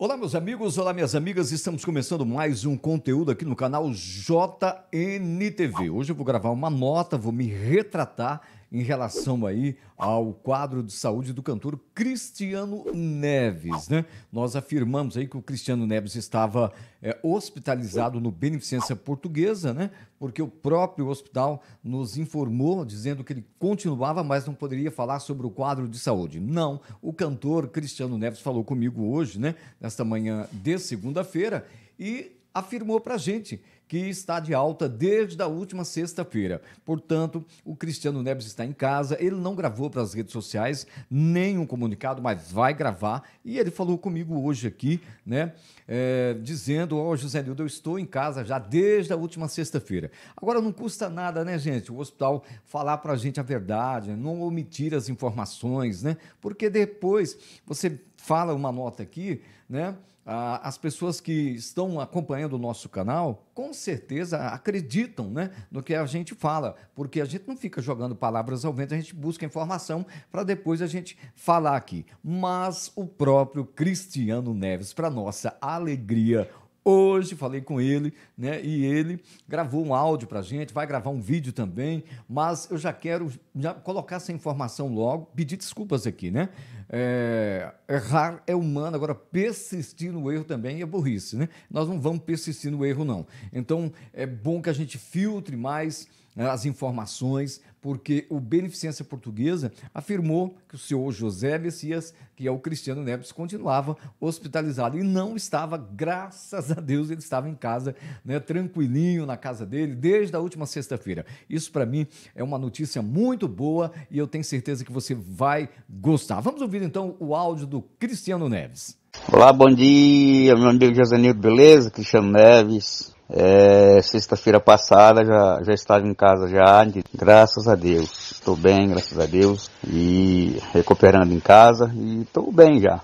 Olá, meus amigos, olá, minhas amigas. Estamos começando mais um conteúdo aqui no canal JNTV. Hoje eu vou gravar uma nota, vou me retratar em relação aí ao quadro de saúde do cantor Cristiano Neves, né? Nós afirmamos aí que o Cristiano Neves estava é, hospitalizado no Beneficência Portuguesa, né? Porque o próprio hospital nos informou dizendo que ele continuava, mas não poderia falar sobre o quadro de saúde. Não, o cantor Cristiano Neves falou comigo hoje, né? Nesta manhã de segunda-feira e afirmou para a gente que está de alta desde a última sexta-feira. Portanto, o Cristiano Neves está em casa, ele não gravou para as redes sociais nenhum comunicado, mas vai gravar. E ele falou comigo hoje aqui, né? É, dizendo: Ó, oh, José Nildo, eu estou em casa já desde a última sexta-feira. Agora, não custa nada, né, gente? O hospital falar para a gente a verdade, não omitir as informações, né? Porque depois você fala uma nota aqui, né? As pessoas que estão acompanhando o nosso canal, com certeza acreditam né, no que a gente fala, porque a gente não fica jogando palavras ao vento, a gente busca informação para depois a gente falar aqui. Mas o próprio Cristiano Neves, para nossa alegria, hoje, falei com ele, né? E ele gravou um áudio para a gente, vai gravar um vídeo também, mas eu já quero já colocar essa informação logo, pedir desculpas aqui, né? É, errar é humano, agora persistir no erro também é burrice, né? Nós não vamos persistir no erro, não. Então é bom que a gente filtre mais né, as informações porque o Beneficência Portuguesa afirmou que o senhor José Messias, que é o Cristiano Neves, continuava hospitalizado e não estava, graças a Deus, ele estava em casa, né, tranquilinho na casa dele desde a última sexta-feira. Isso para mim é uma notícia muito boa e eu tenho certeza que você vai gostar. Vamos ouvir então o áudio do Cristiano Neves. Olá, bom dia, meu amigo José Nildo, beleza? Cristiano Neves, é, Sexta-feira passada já, já estava em casa já, de, graças a Deus. Estou bem, graças a Deus. E recuperando em casa e estou bem já.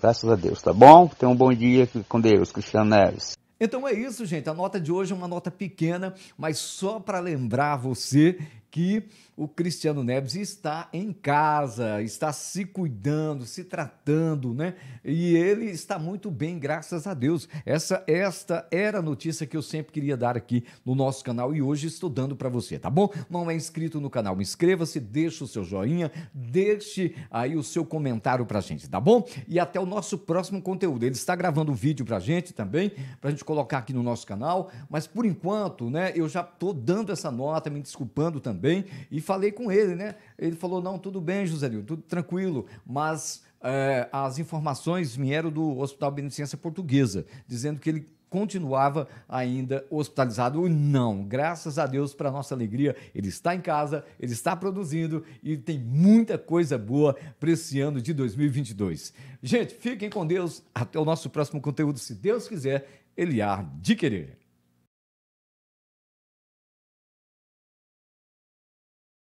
Graças a Deus, tá bom? Tenha um bom dia com Deus, Cristiano Neves. Então é isso, gente. A nota de hoje é uma nota pequena, mas só para lembrar você que o Cristiano Neves está em casa, está se cuidando, se tratando, né? E ele está muito bem, graças a Deus. Essa esta era a notícia que eu sempre queria dar aqui no nosso canal e hoje estou dando para você, tá bom? Não é inscrito no canal, inscreva-se, deixe o seu joinha, deixe aí o seu comentário a gente, tá bom? E até o nosso próximo conteúdo. Ele está gravando um vídeo a gente também, a gente colocar aqui no nosso canal, mas por enquanto, né, eu já estou dando essa nota, me desculpando também também e falei com ele, né? Ele falou: não, tudo bem, José Lino, tudo tranquilo, mas é, as informações vieram do Hospital Beneficência Portuguesa, dizendo que ele continuava ainda hospitalizado. Não, graças a Deus, para nossa alegria, ele está em casa, ele está produzindo e tem muita coisa boa para esse ano de 2022. Gente, fiquem com Deus. Até o nosso próximo conteúdo, se Deus quiser, há de Querer.